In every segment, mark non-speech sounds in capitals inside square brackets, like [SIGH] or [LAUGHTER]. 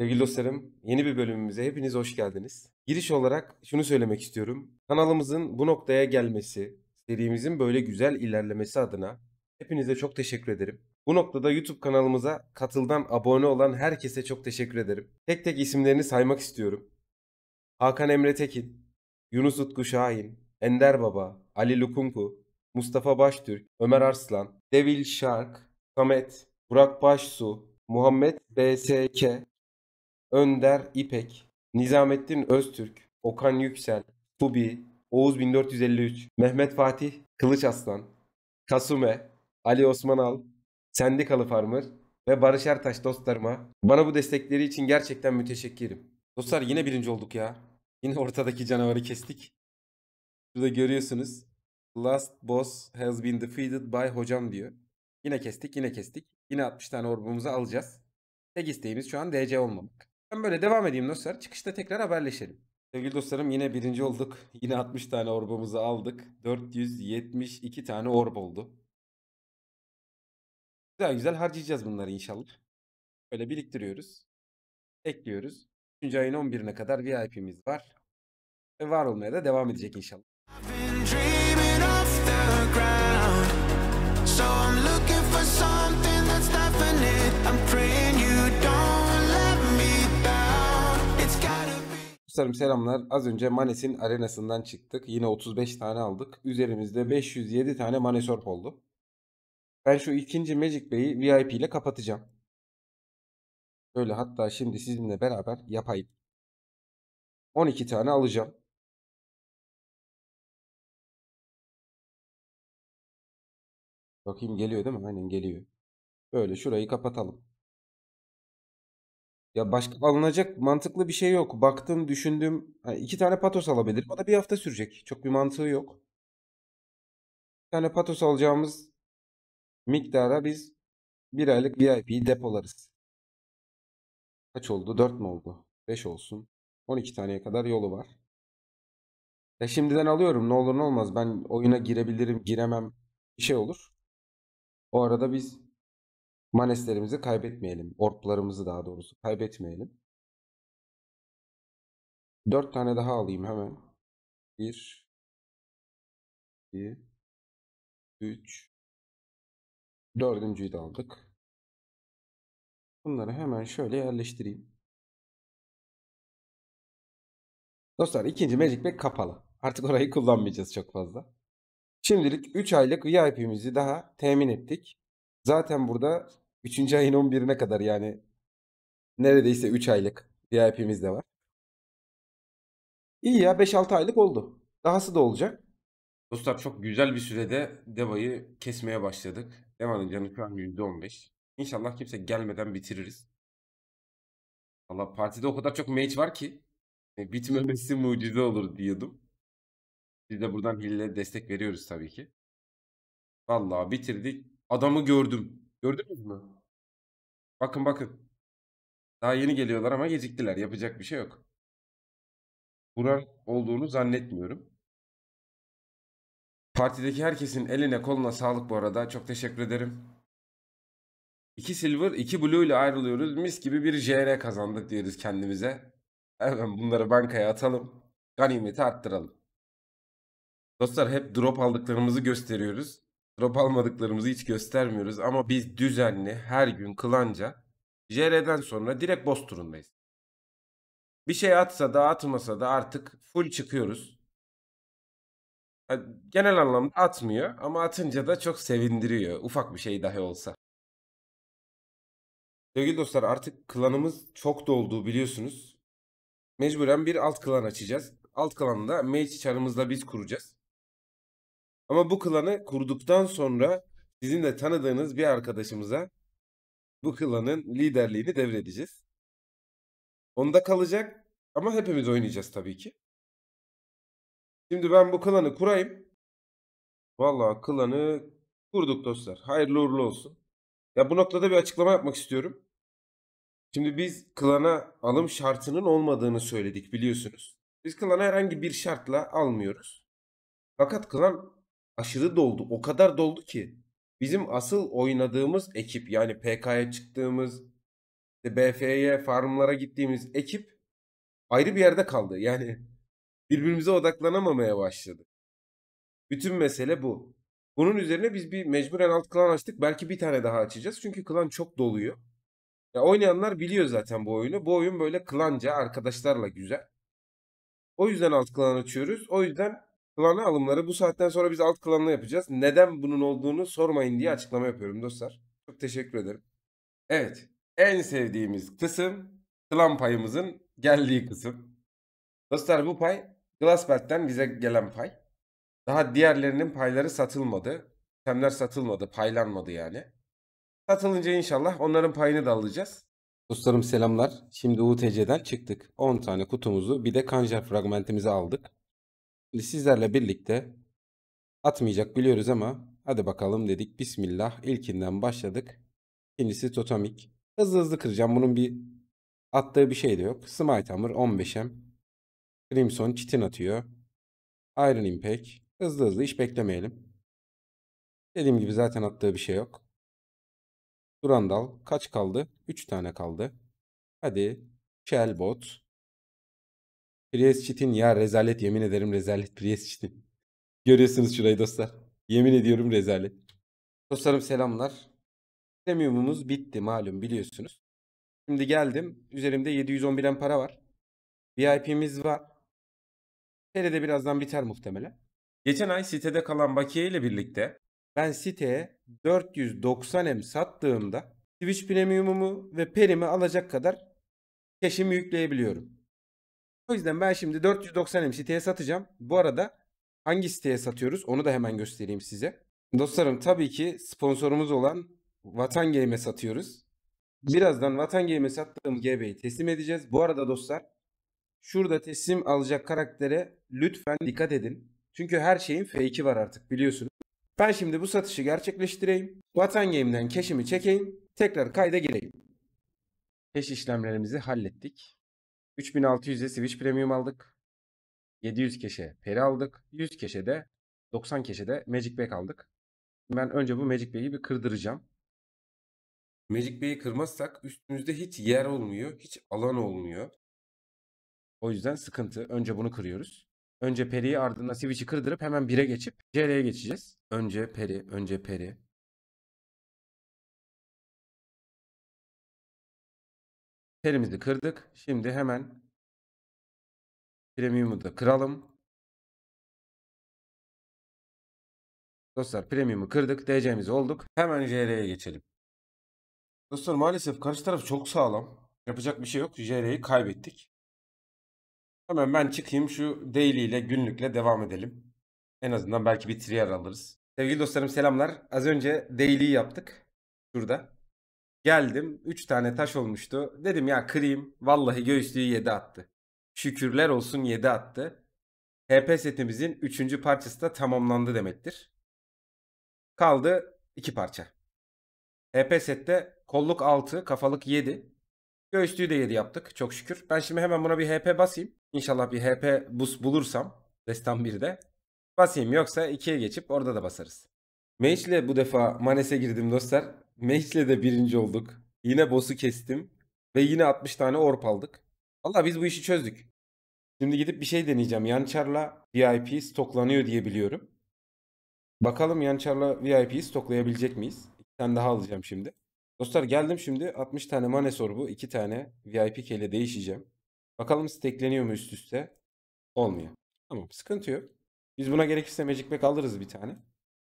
Sevgili dostlarım, yeni bir bölümümüze hepiniz hoş geldiniz. Giriş olarak şunu söylemek istiyorum. Kanalımızın bu noktaya gelmesi, serimizin böyle güzel ilerlemesi adına hepinize çok teşekkür ederim. Bu noktada YouTube kanalımıza katıldan abone olan herkese çok teşekkür ederim. Tek tek isimlerini saymak istiyorum. Hakan Emre Tekin, Yunus Utku Şahin, Ender Baba, Ali Lukunku, Mustafa Baştürk, Ömer Arslan, Devil Shark, Samet, Burak Başsu, Muhammed BSK, Önder İpek, Nizamettin Öztürk, Okan Yüksel, Tubi, Oğuz 1453, Mehmet Fatih, Kılıç Aslan, Kasume, Ali Osmanal, Sendikalı Farmer ve Barış Ertaş dostlarıma bana bu destekleri için gerçekten müteşekkirim. Dostlar yine birinci olduk ya. Yine ortadaki canavarı kestik. Burada görüyorsunuz. Last boss has been defeated by hocam diyor. Yine kestik yine kestik. Yine 60 tane orbumuzu alacağız. Tek isteğimiz şu an DC olmamak. Ben böyle devam edeyim dostlar. Çıkışta tekrar haberleşelim. Sevgili dostlarım yine birinci olduk. [LAUGHS] Yine 60 tane orbamızı aldık. 472 tane orb oldu. Güzel güzel harcayacağız bunları inşallah. Böyle biriktiriyoruz. Ekliyoruz. 3. ayın 11'ine kadar VIP'miz var. Ve var olmaya da devam edecek inşallah. So I'm Dostlarım selamlar. Az önce Manes'in arenasından çıktık. Yine 35 tane aldık. Üzerimizde 507 tane Manesorp oldu. Ben şu ikinci Magic Bey'i VIP ile kapatacağım. Böyle hatta şimdi sizinle beraber yapayım. 12 tane alacağım. Bakayım geliyor değil mi? Aynen geliyor. Böyle şurayı kapatalım. Ya başka alınacak mantıklı bir şey yok. Baktım, düşündüm. Ha, tane Patos alabilirim. O da bir hafta sürecek. Çok bir mantığı yok. 1 tane Patos alacağımız miktara biz bir aylık VIP'yi depolarız. Kaç oldu? 4 mü oldu? 5 olsun. 12 taneye kadar yolu var. Ya şimdiden alıyorum. Ne olur ne olmaz. Ben oyuna girebilirim, giremem. Bir şey olur. O arada biz Maneslerimizi kaybetmeyelim. Orplarımızı daha doğrusu kaybetmeyelim. Dört tane daha alayım hemen. Bir, iki, üç, dördüncüyü de aldık. Bunları hemen şöyle yerleştireyim. Dostlar ikinci Magic Pack kapalı. Artık orayı kullanmayacağız çok fazla. Şimdilik 3 aylık VIP'mizi daha temin ettik. Zaten burada 3. ayın 11'ine kadar yani neredeyse 3 aylık VIP'miz de var. İyi ya 5-6 aylık oldu. Dahası da olacak. Dostlar çok güzel bir sürede Deva'yı kesmeye başladık. Deva'nın canı şu an %15. İnşallah kimse gelmeden bitiririz. Valla partide o kadar çok mage var ki e, bitmemesi mucize olur diyordum. Biz de buradan Hill'e destek veriyoruz tabii ki. Valla bitirdik. Adamı gördüm. Gördünüz mü? Bakın bakın. Daha yeni geliyorlar ama geciktiler. Yapacak bir şey yok. Buran olduğunu zannetmiyorum. Partideki herkesin eline koluna sağlık bu arada. Çok teşekkür ederim. İki silver iki blue ile ayrılıyoruz. Mis gibi bir JR kazandık diyoruz kendimize. Hemen bunları bankaya atalım. Ganimeti arttıralım. Dostlar hep drop aldıklarımızı gösteriyoruz. Drop almadıklarımızı hiç göstermiyoruz ama biz düzenli her gün kılanca JR'den sonra direkt boss turundayız. Bir şey atsa da atmasa da artık full çıkıyoruz. Genel anlamda atmıyor ama atınca da çok sevindiriyor ufak bir şey dahi olsa. Sevgili dostlar artık klanımız çok doldu biliyorsunuz. Mecburen bir alt klan açacağız. Alt klanda mage çarımızla biz kuracağız. Ama bu klanı kurduktan sonra sizin de tanıdığınız bir arkadaşımıza bu klanın liderliğini devredeceğiz. Onda kalacak ama hepimiz oynayacağız tabii ki. Şimdi ben bu klanı kurayım. Vallahi klanı kurduk dostlar. Hayırlı uğurlu olsun. Ya bu noktada bir açıklama yapmak istiyorum. Şimdi biz klana alım şartının olmadığını söyledik biliyorsunuz. Biz klana herhangi bir şartla almıyoruz. Fakat klan aşırı doldu. O kadar doldu ki bizim asıl oynadığımız ekip yani PK'ya çıktığımız BF'ye farmlara gittiğimiz ekip ayrı bir yerde kaldı. Yani birbirimize odaklanamamaya başladı. Bütün mesele bu. Bunun üzerine biz bir mecburen alt klan açtık. Belki bir tane daha açacağız. Çünkü klan çok doluyor. Ya oynayanlar biliyor zaten bu oyunu. Bu oyun böyle klanca arkadaşlarla güzel. O yüzden alt klan açıyoruz. O yüzden Klanı alımları bu saatten sonra biz alt klanla yapacağız. Neden bunun olduğunu sormayın diye açıklama yapıyorum dostlar. Çok teşekkür ederim. Evet. En sevdiğimiz kısım klan payımızın geldiği kısım. Dostlar bu pay Glassberg'den bize gelen pay. Daha diğerlerinin payları satılmadı. Temler satılmadı, paylanmadı yani. Satılınca inşallah onların payını da alacağız. Dostlarım selamlar. Şimdi UTC'den çıktık. 10 tane kutumuzu bir de kanjer fragmentimizi aldık sizlerle birlikte atmayacak biliyoruz ama hadi bakalım dedik. Bismillah ilkinden başladık. İkincisi totemik. Hızlı hızlı kıracağım. Bunun bir attığı bir şey de yok. Smite Hammer 15M. Crimson çitin atıyor. Iron Impact. Hızlı hızlı hiç beklemeyelim. Dediğim gibi zaten attığı bir şey yok. Durandal kaç kaldı? 3 tane kaldı. Hadi Shellbot. Priest çitin ya rezalet yemin ederim rezalet Priest çitin. Görüyorsunuz şurayı dostlar. Yemin ediyorum rezalet. Dostlarım selamlar. Premium'umuz bitti malum biliyorsunuz. Şimdi geldim. Üzerimde 711 en para var. VIP'miz var. Seride birazdan biter muhtemelen. Geçen ay sitede kalan bakiye ile birlikte ben siteye 490 em sattığımda Twitch Premium'umu ve Perim'i alacak kadar keşimi yükleyebiliyorum. O yüzden ben şimdi 490M siteye satacağım. Bu arada hangi siteye satıyoruz onu da hemen göstereyim size. Dostlarım tabii ki sponsorumuz olan Vatan Game'e satıyoruz. Birazdan Vatan Game'e sattığım GB'yi teslim edeceğiz. Bu arada dostlar şurada teslim alacak karaktere lütfen dikkat edin. Çünkü her şeyin fake'i var artık biliyorsunuz. Ben şimdi bu satışı gerçekleştireyim. Vatan Game'den keşimi çekeyim. Tekrar kayda gireyim. Keş işlemlerimizi hallettik. 3600'e Switch Premium aldık. 700 keşe peri aldık. 100 keşe de 90 keşe de Magic Bag aldık. Ben önce bu Magic Bag'i bir kırdıracağım. Magic Bag'i kırmazsak üstümüzde hiç yer olmuyor. Hiç alan olmuyor. O yüzden sıkıntı. Önce bunu kırıyoruz. Önce periyi ardından Switch'i kırdırıp hemen 1'e geçip CR'ye geçeceğiz. Önce peri, önce peri. Telimizi kırdık. Şimdi hemen premium'u da kıralım. Dostlar premium'u kırdık. DC'miz olduk. Hemen JR'ye geçelim. Dostlar maalesef karşı taraf çok sağlam. Yapacak bir şey yok. JR'yi kaybettik. Hemen ben çıkayım şu daily ile günlükle devam edelim. En azından belki bir trier alırız. Sevgili dostlarım selamlar. Az önce daily yaptık. Şurada. Geldim 3 tane taş olmuştu. Dedim ya kırayım. Vallahi göğüslüğü 7 attı. Şükürler olsun 7 attı. HP setimizin 3. parçası da tamamlandı demektir. Kaldı 2 parça. HP sette kolluk 6, kafalık 7. Göğüslüğü de 7 yaptık çok şükür. Ben şimdi hemen buna bir HP basayım. İnşallah bir HP bus bulursam destan 1'de basayım yoksa 2'ye geçip orada da basarız. Mage ile bu defa Manes'e girdim dostlar. Mehç'le de birinci olduk. Yine boss'u kestim. Ve yine 60 tane orp aldık. Valla biz bu işi çözdük. Şimdi gidip bir şey deneyeceğim. Yançar'la VIP stoklanıyor diye biliyorum. Bakalım Yançar'la VIP stoklayabilecek miyiz? İki tane daha alacağım şimdi. Dostlar geldim şimdi 60 tane mane sorbu 2 tane VIP keyle değişeceğim. Bakalım stekleniyor mu üst üste? Olmuyor. Tamam sıkıntı yok. Biz buna gerekirse Magic Pack alırız bir tane.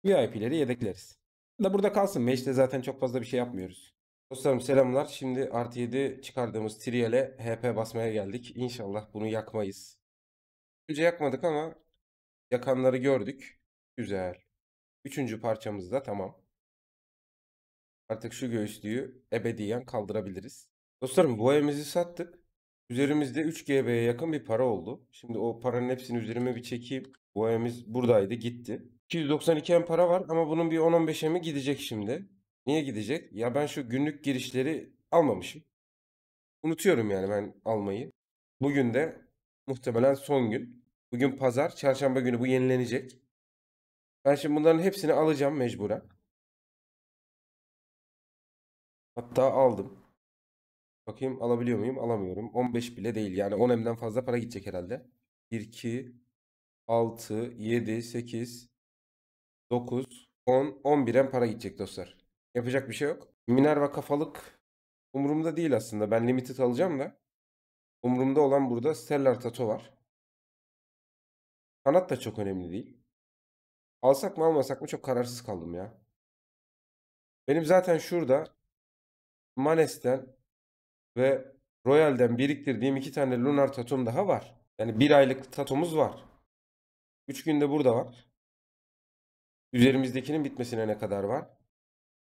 VIP'leri yedekleriz da burada kalsın. Meş'te zaten çok fazla bir şey yapmıyoruz. Dostlarım selamlar. Şimdi artı 7 çıkardığımız Triel'e HP basmaya geldik. İnşallah bunu yakmayız. Önce yakmadık ama yakanları gördük. Güzel. Üçüncü parçamız da tamam. Artık şu göğüslüğü ebediyen kaldırabiliriz. Dostlarım bu evimizi sattık. Üzerimizde 3 GB'ye yakın bir para oldu. Şimdi o paranın hepsini üzerime bir çekip bu ayımız buradaydı gitti. 292 m para var ama bunun bir 10-15 mi gidecek şimdi. Niye gidecek? Ya ben şu günlük girişleri almamışım. Unutuyorum yani ben almayı. Bugün de muhtemelen son gün. Bugün pazar, çarşamba günü bu yenilenecek. Ben şimdi bunların hepsini alacağım mecburen. Hatta aldım. Bakayım alabiliyor muyum? Alamıyorum. 15 bile değil. Yani 10 M'den fazla para gidecek herhalde. 1, 2, 6, 7, 8, 9, 10, 11 M para gidecek dostlar. Yapacak bir şey yok. Minerva kafalık umurumda değil aslında. Ben limited alacağım da. Umurumda olan burada Stellar Tato var. Kanat da çok önemli değil. Alsak mı almasak mı çok kararsız kaldım ya. Benim zaten şurada Manes'ten ve Royal'den biriktirdiğim iki tane Lunar Tatum daha var. Yani bir aylık tatumuz var. Üç günde burada var. Üzerimizdekinin bitmesine ne kadar var?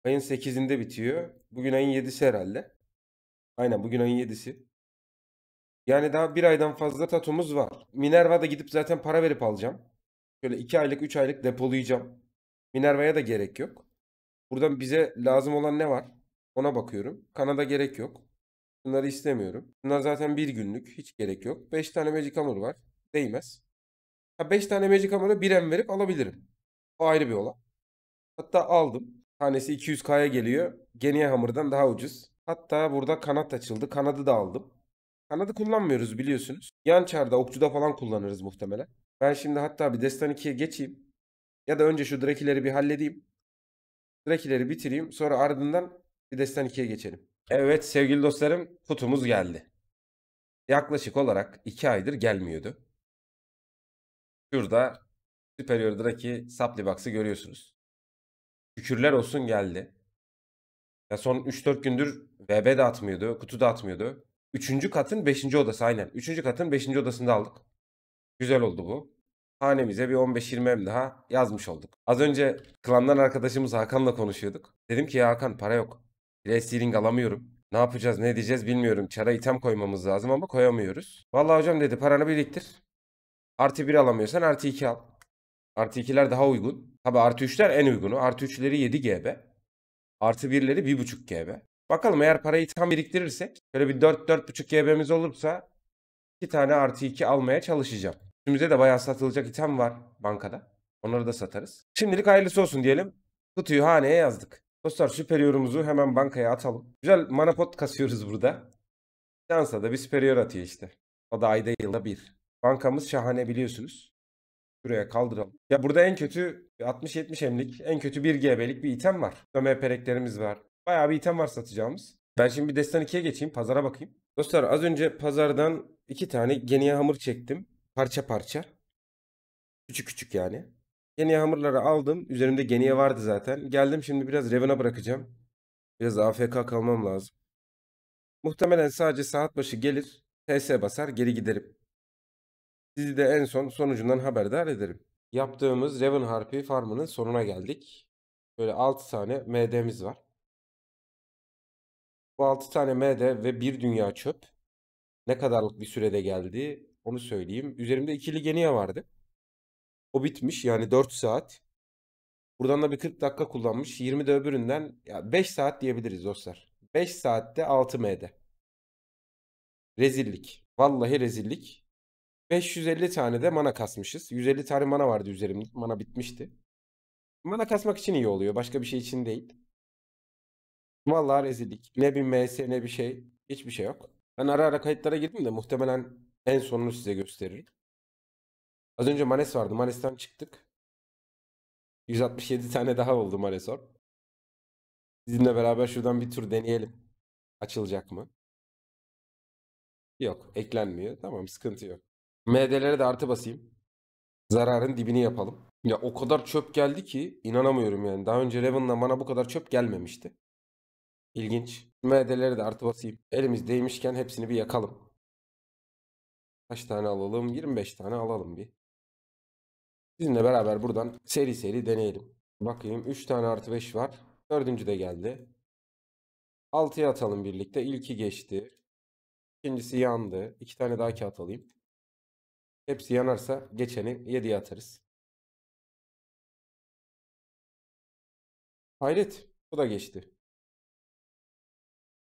Ayın 8'inde bitiyor. Bugün ayın 7'si herhalde. Aynen bugün ayın 7'si. Yani daha bir aydan fazla tatumuz var. Minerva'da gidip zaten para verip alacağım. Şöyle iki aylık üç aylık depolayacağım. Minerva'ya da gerek yok. Buradan bize lazım olan ne var? Ona bakıyorum. Kanada gerek yok. Bunları istemiyorum. Bunlar zaten bir günlük. Hiç gerek yok. 5 tane Magic Hammer var. Değmez. Ha 5 tane Magic Hammer'a 1 M verip alabilirim. O ayrı bir olay. Hatta aldım. Tanesi 200K'ya geliyor. Geniye Hammer'dan daha ucuz. Hatta burada kanat açıldı. Kanadı da aldım. Kanadı kullanmıyoruz biliyorsunuz. Yan çarda, okçuda falan kullanırız muhtemelen. Ben şimdi hatta bir Destan 2'ye geçeyim. Ya da önce şu Drakileri bir halledeyim. Drakileri bitireyim. Sonra ardından bir Destan 2'ye geçelim. Evet sevgili dostlarım kutumuz geldi. Yaklaşık olarak 2 aydır gelmiyordu. Şurada Superior Draki Supply Box'ı görüyorsunuz. Şükürler olsun geldi. Ya son 3-4 gündür VB de atmıyordu, kutu da atmıyordu. Üçüncü katın beşinci odası aynen. Üçüncü katın beşinci odasında aldık. Güzel oldu bu. Hanemize bir 15-20 M daha yazmış olduk. Az önce klandan arkadaşımız Hakan'la konuşuyorduk. Dedim ki ya Hakan para yok. Res alamıyorum. Ne yapacağız ne diyeceğiz bilmiyorum. Çara item koymamız lazım ama koyamıyoruz. Vallahi hocam dedi paranı biriktir. Artı 1 alamıyorsan artı 2 al. Artı 2'ler daha uygun. Tabi artı 3'ler en uygunu. Artı 3'leri 7 GB. Artı 1'leri 1.5 GB. Bakalım eğer parayı tam biriktirirsek böyle bir 4-4.5 GB'miz olursa 2 tane artı 2 almaya çalışacağım. Üstümüze de bayağı satılacak item var bankada. Onları da satarız. Şimdilik hayırlısı olsun diyelim. Kutuyu haneye yazdık. Dostlar süperiyorumuzu hemen bankaya atalım. Güzel manapot kasıyoruz burada. Şansa da bir süperiyor atıyor işte. O da ayda yılda bir. Bankamız şahane biliyorsunuz. Şuraya kaldıralım. Ya burada en kötü 60-70 emlik, en kötü 1 GB'lik bir item var. Döme pereklerimiz var. Bayağı bir item var satacağımız. Ben şimdi bir destan 2'ye geçeyim, pazara bakayım. Dostlar az önce pazardan iki tane geniye hamur çektim. Parça parça. Küçük küçük yani. Geniye hamurları aldım. Üzerimde geniye vardı zaten. Geldim şimdi biraz Reven'a bırakacağım. Biraz AFK kalmam lazım. Muhtemelen sadece saat başı gelir. TS basar geri giderim. Sizi de en son sonucundan haberdar ederim. Yaptığımız Reven Harpy farmının sonuna geldik. Böyle 6 tane MD'miz var. Bu 6 tane MD ve bir dünya çöp ne kadarlık bir sürede geldi onu söyleyeyim. Üzerimde ikili geniye vardı. O bitmiş yani 4 saat. Buradan da bir 40 dakika kullanmış. 20 de öbüründen ya 5 saat diyebiliriz dostlar. 5 saatte 6 M'de. Rezillik. Vallahi rezillik. 550 tane de mana kasmışız. 150 tane mana vardı üzerimde. Mana bitmişti. Mana kasmak için iyi oluyor. Başka bir şey için değil. Vallahi rezillik. Ne bir MS ne bir şey. Hiçbir şey yok. Ben ara ara kayıtlara girdim de muhtemelen en sonunu size gösteririm. Az önce Manes vardı. Manes'ten çıktık. 167 tane daha oldu manesor. Sizinle beraber şuradan bir tur deneyelim. Açılacak mı? Yok. Eklenmiyor. Tamam sıkıntı yok. MD'lere de artı basayım. Zararın dibini yapalım. Ya o kadar çöp geldi ki inanamıyorum yani. Daha önce Raven'la bana bu kadar çöp gelmemişti. İlginç. MD'lere de artı basayım. Elimiz değmişken hepsini bir yakalım. Kaç tane alalım? 25 tane alalım bir. Sizinle beraber buradan seri seri deneyelim. Bakayım 3 tane artı 5 var. Dördüncü de geldi. 6'ya atalım birlikte. İlki geçti. İkincisi yandı. 2 İki tane daha kağıt alayım. Hepsi yanarsa geçeni 7'ye atarız. Hayret. Bu da geçti.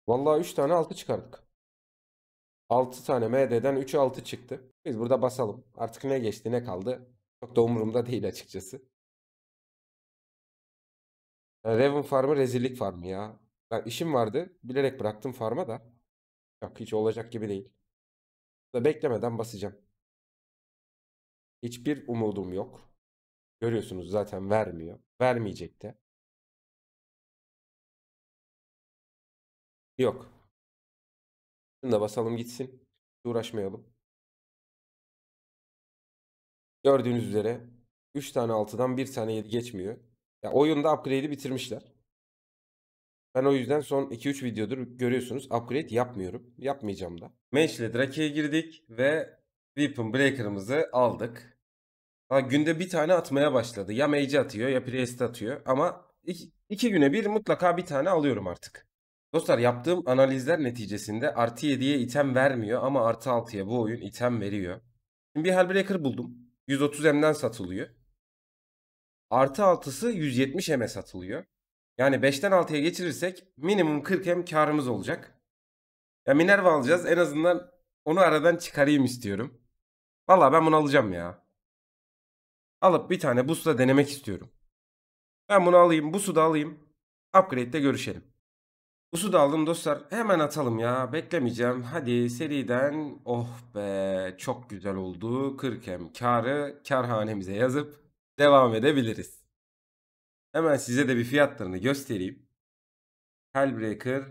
Vallahi 3 tane 6 çıkardık. 6 tane MD'den 3'e 6 çıktı. Biz burada basalım. Artık ne geçti ne kaldı çok da umurumda değil açıkçası. Raven farmı rezillik farmı ya. Ben işim vardı. Bilerek bıraktım farma da. Yok hiç olacak gibi değil. Da beklemeden basacağım. Hiçbir umudum yok. Görüyorsunuz zaten vermiyor. Vermeyecek de. Yok. Şunu da basalım gitsin. Uğraşmayalım. Gördüğünüz üzere 3 tane 6'dan 1 tane 7 geçmiyor. Yani oyunda upgrade'i bitirmişler. Ben o yüzden son 2-3 videodur görüyorsunuz upgrade yapmıyorum. Yapmayacağım da. Match ile Drake'ye girdik ve Weapon Breaker'ımızı aldık. Ha, günde bir tane atmaya başladı. Ya Mage atıyor ya Priest atıyor ama iki, güne bir mutlaka bir tane alıyorum artık. Dostlar yaptığım analizler neticesinde artı 7'ye item vermiyor ama artı 6'ya bu oyun item veriyor. Şimdi bir Hellbreaker buldum. 130 M'den satılıyor. Artı 6'sı 170 M'e satılıyor. Yani 5'ten 6'ya geçirirsek minimum 40 M karımız olacak. Ya Minerva alacağız. En azından onu aradan çıkarayım istiyorum. Vallahi ben bunu alacağım ya. Alıp bir tane Bus'la denemek istiyorum. Ben bunu alayım. Bus'u da alayım. Upgrade'de görüşelim. Bu da aldım dostlar. Hemen atalım ya. Beklemeyeceğim. Hadi seriden. Oh be. Çok güzel oldu. 40M karı karhanemize yazıp devam edebiliriz. Hemen size de bir fiyatlarını göstereyim. Hellbreaker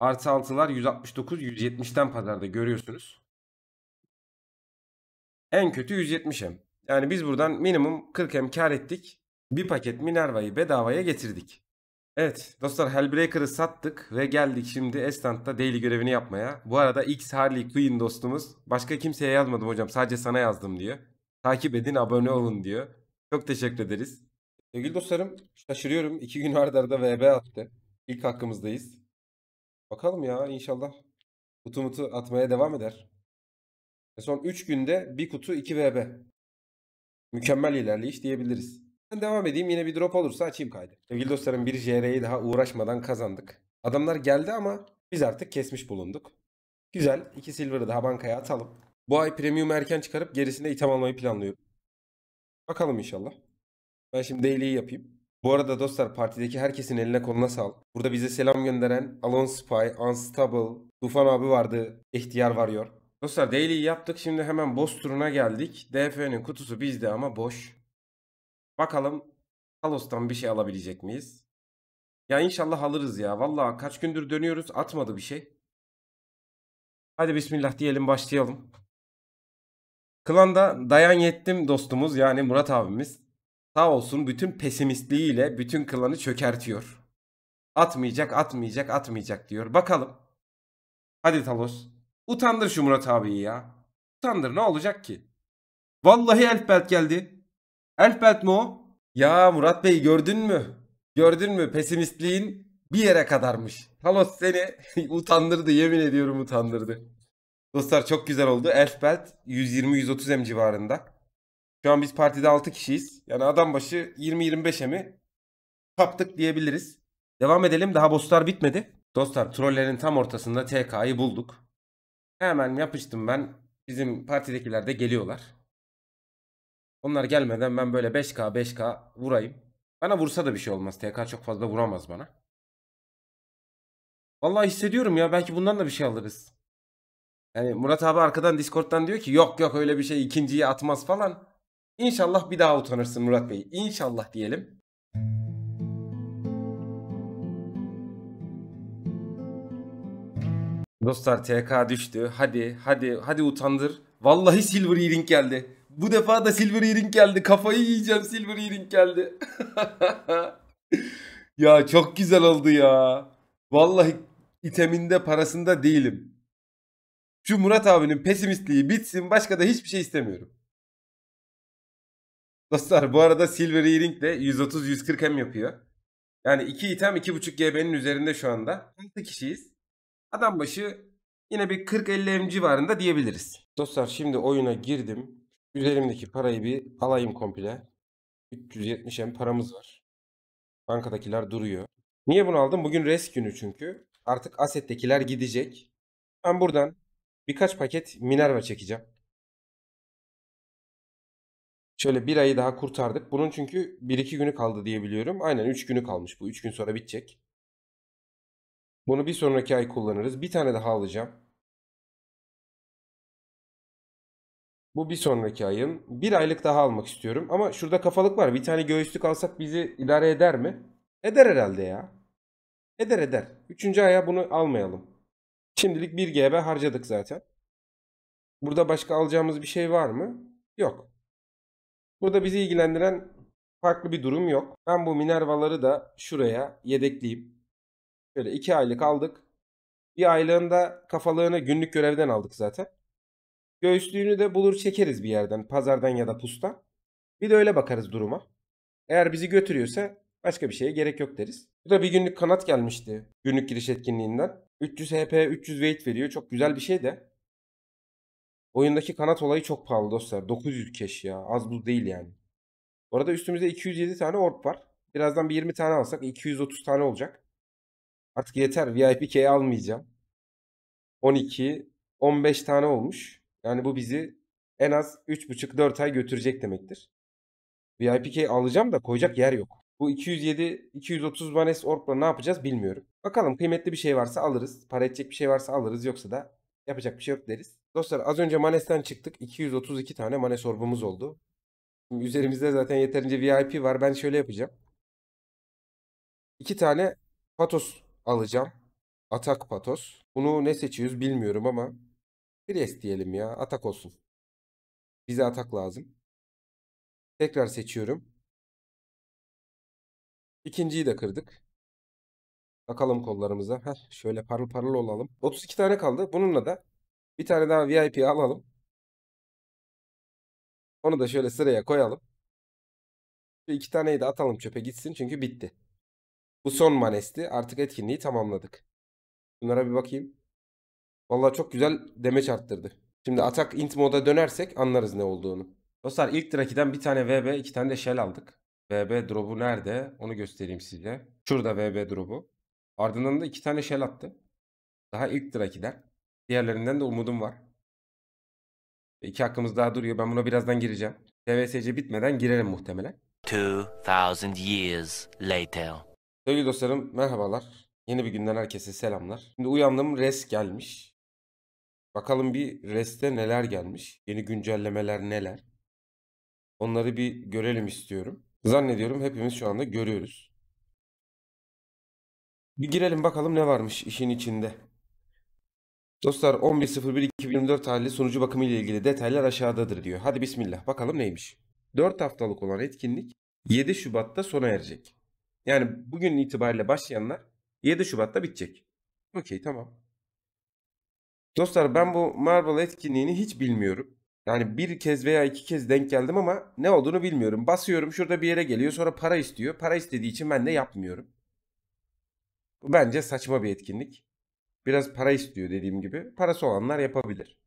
artı 6'lar 169 170'ten pazarda görüyorsunuz. En kötü 170M. Yani biz buradan minimum 40M kar ettik. Bir paket Minerva'yı bedavaya getirdik. Evet dostlar Hellbreaker'ı sattık ve geldik şimdi Estant'ta daily görevini yapmaya. Bu arada X Harley Quinn dostumuz başka kimseye yazmadım hocam sadece sana yazdım diyor. Takip edin abone olun diyor. Çok teşekkür ederiz. Sevgili dostlarım şaşırıyorum iki gün arda arda VB attı. İlk hakkımızdayız. Bakalım ya inşallah kutu mutu atmaya devam eder. Son 3 günde bir kutu 2 VB. Mükemmel ilerleyiş diyebiliriz. Ben devam edeyim yine bir drop olursa açayım kaydı. Sevgili dostlarım bir JR'yi daha uğraşmadan kazandık. Adamlar geldi ama biz artık kesmiş bulunduk. Güzel. iki silver'ı daha bankaya atalım. Bu ay premium erken çıkarıp gerisinde item almayı planlıyorum. Bakalım inşallah. Ben şimdi daily'yi yapayım. Bu arada dostlar partideki herkesin eline koluna sağlık. Burada bize selam gönderen Alon Spy, Unstable, Dufan abi vardı, ihtiyar varıyor. Dostlar daily'yi yaptık şimdi hemen boss turuna geldik. DF'nin kutusu bizde ama boş. Bakalım Halos'tan bir şey alabilecek miyiz? Ya inşallah alırız ya. Valla kaç gündür dönüyoruz atmadı bir şey. Hadi bismillah diyelim başlayalım. Klanda dayan yettim dostumuz yani Murat abimiz. Sağ olsun bütün pesimistliğiyle bütün klanı çökertiyor. Atmayacak atmayacak atmayacak diyor. Bakalım. Hadi Talos. Utandır şu Murat abiyi ya. Utandır ne olacak ki? Vallahi Elfbelt geldi. Elfbelt mi o? Ya Murat Bey gördün mü? Gördün mü pesimistliğin bir yere kadarmış. Talos seni [LAUGHS] utandırdı yemin ediyorum utandırdı. Dostlar çok güzel oldu. Elfbelt 120-130 M civarında. Şu an biz partide 6 kişiyiz. Yani adam başı 20-25 M'i kaptık diyebiliriz. Devam edelim. Daha bosslar bitmedi. Dostlar trollerin tam ortasında TK'yı bulduk. Hemen yapıştım ben. Bizim partidekiler de geliyorlar. Onlar gelmeden ben böyle 5K 5K vurayım. Bana vursa da bir şey olmaz. TK çok fazla vuramaz bana. Vallahi hissediyorum ya. Belki bundan da bir şey alırız. Yani Murat abi arkadan Discord'dan diyor ki yok yok öyle bir şey ikinciyi atmaz falan. İnşallah bir daha utanırsın Murat Bey. İnşallah diyelim. Dostlar TK düştü. Hadi hadi hadi utandır. Vallahi Silver ring geldi. Bu defa da Silver Earring geldi. Kafayı yiyeceğim Silver Earring geldi. [LAUGHS] ya çok güzel oldu ya. Vallahi iteminde parasında değilim. Şu Murat abinin pesimistliği bitsin. Başka da hiçbir şey istemiyorum. Dostlar bu arada Silver Earring de 130-140 m yapıyor. Yani 2 item 2.5 GB'nin üzerinde şu anda. 6 kişiyiz. Adam başı yine bir 40-50 MC varında diyebiliriz. Dostlar şimdi oyuna girdim. Üzerimdeki parayı bir alayım komple. 370M paramız var. Bankadakiler duruyor. Niye bunu aldım? Bugün res günü çünkü. Artık asettekiler gidecek. Ben buradan birkaç paket Minerva çekeceğim. Şöyle bir ayı daha kurtardık. Bunun çünkü 1-2 günü kaldı diyebiliyorum. Aynen 3 günü kalmış bu. 3 gün sonra bitecek. Bunu bir sonraki ay kullanırız. Bir tane daha alacağım. Bu bir sonraki ayım. Bir aylık daha almak istiyorum. Ama şurada kafalık var. Bir tane göğüslük alsak bizi idare eder mi? Eder herhalde ya. Eder eder. Üçüncü aya bunu almayalım. Şimdilik bir GB harcadık zaten. Burada başka alacağımız bir şey var mı? Yok. Burada bizi ilgilendiren farklı bir durum yok. Ben bu Minervaları da şuraya yedekleyeyim. Şöyle iki aylık aldık. Bir aylığında kafalığını günlük görevden aldık zaten. Göğüslüğünü de bulur çekeriz bir yerden. Pazardan ya da pusta. Bir de öyle bakarız duruma. Eğer bizi götürüyorsa başka bir şeye gerek yok deriz. Bu da bir günlük kanat gelmişti günlük giriş etkinliğinden. 300 HP 300 weight veriyor. Çok güzel bir şey de. Oyundaki kanat olayı çok pahalı dostlar. 900 keş ya. Az bu değil yani. Orada üstümüzde 207 tane orb var. Birazdan bir 20 tane alsak 230 tane olacak. Artık yeter. VIP K'ye almayacağım. 12, 15 tane olmuş. Yani bu bizi en az 3,5-4 ay götürecek demektir. VIP alacağım da koyacak yer yok. Bu 207-230 Vanes Orp'la ne yapacağız bilmiyorum. Bakalım kıymetli bir şey varsa alırız. Para edecek bir şey varsa alırız. Yoksa da yapacak bir şey yok deriz. Dostlar az önce Manes'ten çıktık. 232 tane Manes Orb'umuz oldu. Şimdi üzerimizde zaten yeterince VIP var. Ben şöyle yapacağım. 2 tane Patos alacağım. Atak Patos. Bunu ne seçiyoruz bilmiyorum ama Priest diyelim ya. Atak olsun. Bize atak lazım. Tekrar seçiyorum. İkinciyi de kırdık. Bakalım kollarımıza. Heh, şöyle parıl parıl olalım. 32 tane kaldı. Bununla da bir tane daha VIP alalım. Onu da şöyle sıraya koyalım. Şu iki taneyi de atalım çöpe gitsin çünkü bitti. Bu son manesti. Artık etkinliği tamamladık. Bunlara bir bakayım. Vallahi çok güzel deme çarptırdı. Şimdi atak int moda dönersek anlarız ne olduğunu. Dostlar ilk Draki'den bir tane VB, iki tane de Shell aldık. VB drop'u nerede? Onu göstereyim size. Şurada VB drop'u. Ardından da iki tane Shell attı. Daha ilk Draki'den. Diğerlerinden de umudum var. İki hakkımız daha duruyor. Ben buna birazdan gireceğim. DVSC bitmeden girerim muhtemelen. 2000 years later. Sevgili dostlarım merhabalar. Yeni bir günden herkese selamlar. Şimdi uyandım res gelmiş. Bakalım bir reste neler gelmiş. Yeni güncellemeler neler. Onları bir görelim istiyorum. Zannediyorum hepimiz şu anda görüyoruz. Bir girelim bakalım ne varmış işin içinde. Dostlar 11.01.2024 tarihli sonucu bakımı ile ilgili detaylar aşağıdadır diyor. Hadi bismillah bakalım neymiş. 4 haftalık olan etkinlik 7 Şubat'ta sona erecek. Yani bugün itibariyle başlayanlar 7 Şubat'ta bitecek. Okey tamam. Dostlar ben bu Marvel etkinliğini hiç bilmiyorum. Yani bir kez veya iki kez denk geldim ama ne olduğunu bilmiyorum. Basıyorum şurada bir yere geliyor sonra para istiyor. Para istediği için ben de yapmıyorum. Bu bence saçma bir etkinlik. Biraz para istiyor dediğim gibi. Parası olanlar yapabilir.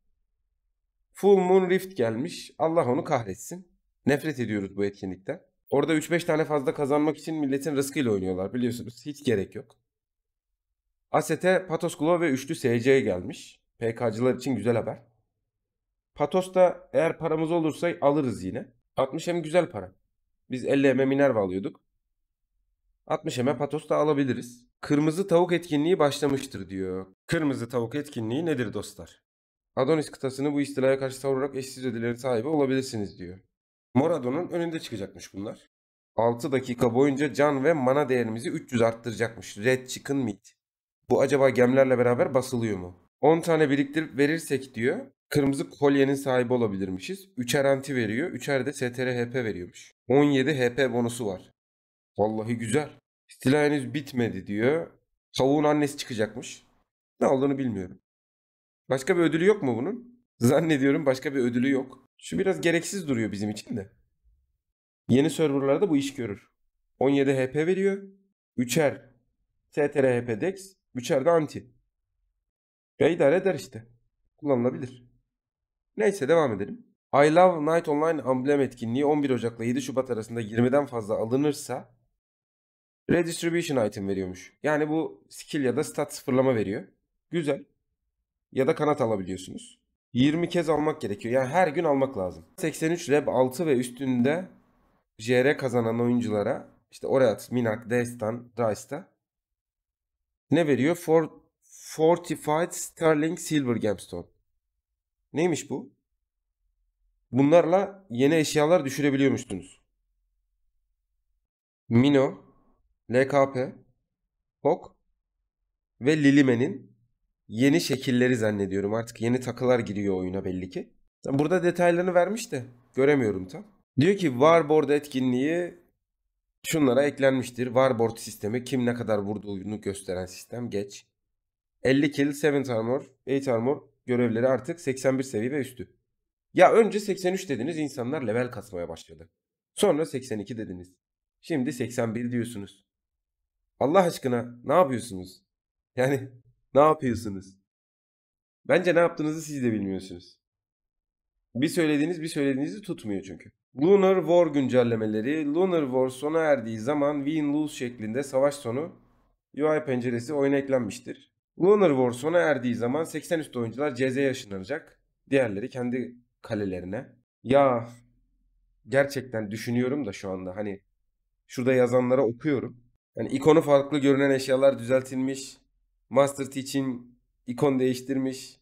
Full Moon Rift gelmiş. Allah onu kahretsin. Nefret ediyoruz bu etkinlikten. Orada 3-5 tane fazla kazanmak için milletin rızkıyla oynuyorlar biliyorsunuz. Hiç gerek yok. Asete Patos Glow ve üçlü SC gelmiş. PKcılar için güzel haber. Patos da eğer paramız olursa alırız yine. 60 m güzel para. Biz 50 m Minerva alıyorduk. 60 m Patos da alabiliriz. Kırmızı tavuk etkinliği başlamıştır diyor. Kırmızı tavuk etkinliği nedir dostlar? Adonis kıtasını bu istilaya karşı savurarak eşsiz ödüllerin sahibi olabilirsiniz diyor. Moradon'un önünde çıkacakmış bunlar. 6 dakika boyunca can ve mana değerimizi 300 arttıracakmış. Red Chicken Meat. Bu acaba gemlerle beraber basılıyor mu? 10 tane biriktirip verirsek diyor kırmızı kolyenin sahibi olabilirmişiz. 3'er anti veriyor. 3'er de STR HP veriyormuş. 17 HP bonusu var. Vallahi güzel. İstila henüz bitmedi diyor. Tavuğun annesi çıkacakmış. Ne olduğunu bilmiyorum. Başka bir ödülü yok mu bunun? Zannediyorum başka bir ödülü yok. Şu biraz gereksiz duruyor bizim için de. Yeni serverlarda bu iş görür. 17 HP veriyor. 3'er STR HP Dex, 3'er de anti. Ya idare eder işte. Kullanılabilir. Neyse devam edelim. I Love Night Online amblem etkinliği 11 Ocak'la 7 Şubat arasında 20'den fazla alınırsa Redistribution item veriyormuş. Yani bu skill ya da stat sıfırlama veriyor. Güzel. Ya da kanat alabiliyorsunuz. 20 kez almak gerekiyor. Yani her gün almak lazım. 83 lab 6 ve üstünde JR kazanan oyunculara işte Oreat, Minak, Destan, Dice'da ne veriyor? For Fortified Sterling Silver Gemstone. Neymiş bu? Bunlarla yeni eşyalar düşürebiliyormuşsunuz. Mino, LKP, Pok ve Lilime'nin yeni şekilleri zannediyorum. Artık yeni takılar giriyor oyuna belli ki. Burada detaylarını vermiş de göremiyorum tam. Diyor ki Warboard etkinliği şunlara eklenmiştir. Warboard sistemi kim ne kadar vurduğunu gösteren sistem geç. 50 kill, 7 armor, 8 armor görevleri artık 81 seviye ve üstü. Ya önce 83 dediniz insanlar level kasmaya başladı. Sonra 82 dediniz. Şimdi 81 diyorsunuz. Allah aşkına ne yapıyorsunuz? Yani [LAUGHS] ne yapıyorsunuz? Bence ne yaptığınızı siz de bilmiyorsunuz. Bir söylediğiniz bir söylediğinizi tutmuyor çünkü. Lunar War güncellemeleri. Lunar War sona erdiği zaman win-lose şeklinde savaş sonu UI penceresi oyuna eklenmiştir. Lunar War sona erdiği zaman 80 üstü oyuncular CZ'ye ışınlanacak. Diğerleri kendi kalelerine. Ya gerçekten düşünüyorum da şu anda hani şurada yazanlara okuyorum. Yani ikonu farklı görünen eşyalar düzeltilmiş. Master Teach'in ikon değiştirmiş.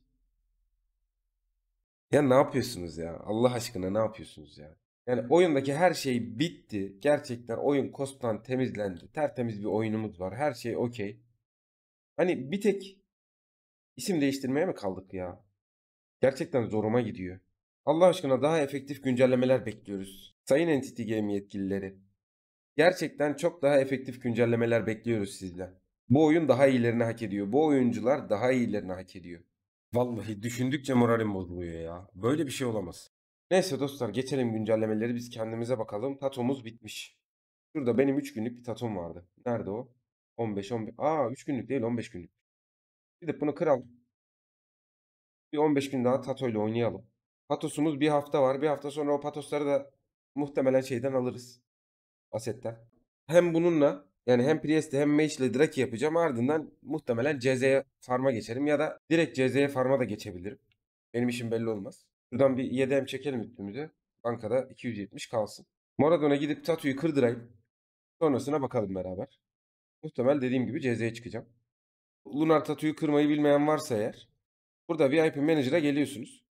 Ya ne yapıyorsunuz ya? Allah aşkına ne yapıyorsunuz ya? Yani oyundaki her şey bitti. Gerçekten oyun kostan temizlendi. Tertemiz bir oyunumuz var. Her şey okey. Hani bir tek isim değiştirmeye mi kaldık ya? Gerçekten zoruma gidiyor. Allah aşkına daha efektif güncellemeler bekliyoruz. Sayın Entity Game yetkilileri. Gerçekten çok daha efektif güncellemeler bekliyoruz sizden. Bu oyun daha iyilerini hak ediyor. Bu oyuncular daha iyilerini hak ediyor. Vallahi düşündükçe moralim bozuluyor ya. Böyle bir şey olamaz. Neyse dostlar geçelim güncellemeleri biz kendimize bakalım. Tatomuz bitmiş. Şurada benim 3 günlük bir tatom vardı. Nerede o? 15, 15. Aa 3 günlük değil 15 günlük. Bir de bunu kıralım. Bir 15 gün daha Tato ile oynayalım. Patosumuz bir hafta var. Bir hafta sonra o patosları da muhtemelen şeyden alırız. Asetten. Hem bununla yani hem Priest'i hem Mage ile Draki yapacağım. Ardından muhtemelen CZ'ye farma geçerim ya da direkt CZ'ye farma da geçebilirim. Benim işim belli olmaz. Buradan bir 7 çekelim üstümüze. Bankada 270 kalsın. Moradon'a gidip Tatu'yu kırdırayım. Sonrasına bakalım beraber. Muhtemel dediğim gibi CZ'ye çıkacağım. Lunar tatuyu kırmayı bilmeyen varsa eğer burada VIP Manager'a geliyorsunuz.